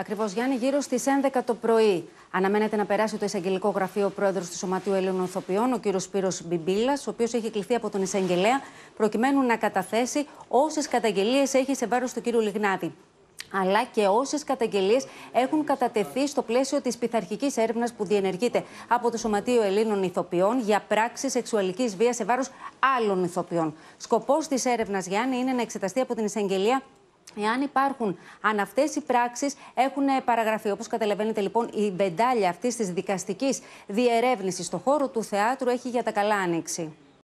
Ακριβώς, Γιάννη, γύρω στις 11 το πρωί. Αναμένεται να περάσει το εισαγγελικό γραφείο ο πρόεδρος του Σωματείου Ελλήνων Οθοποιών, ο κύριος Σπύρος Μπιμπίλας, ο οποίος έχει κληθεί από τον εισαγγελέα, προκειμένου να καταθέσει όσες καταγγελίες έχει σε βάρος του κύριου Λιγνάδη αλλά και όσες καταγγελίες έχουν κατατεθεί στο πλαίσιο της πειθαρχικής έρευνας που διενεργείται από το Σωματείο Ελλήνων Ιθοποιών για πράξεις σεξουαλικής βίας σε βάρος άλλων ηθοποιών. Σκοπός της έρευνας, Γιάννη, είναι να εξεταστεί από την εισαγγελία Εάν υπάρχουν, αν αυτές οι πράξεις έχουν ε, παραγραφεί. Όπως καταλαβαίνετε, λοιπόν, η μπεντάλια αυτή της δικαστικής διερεύνησης στον χώρο του θεάτρου έχει για τα καλά άνοιξη.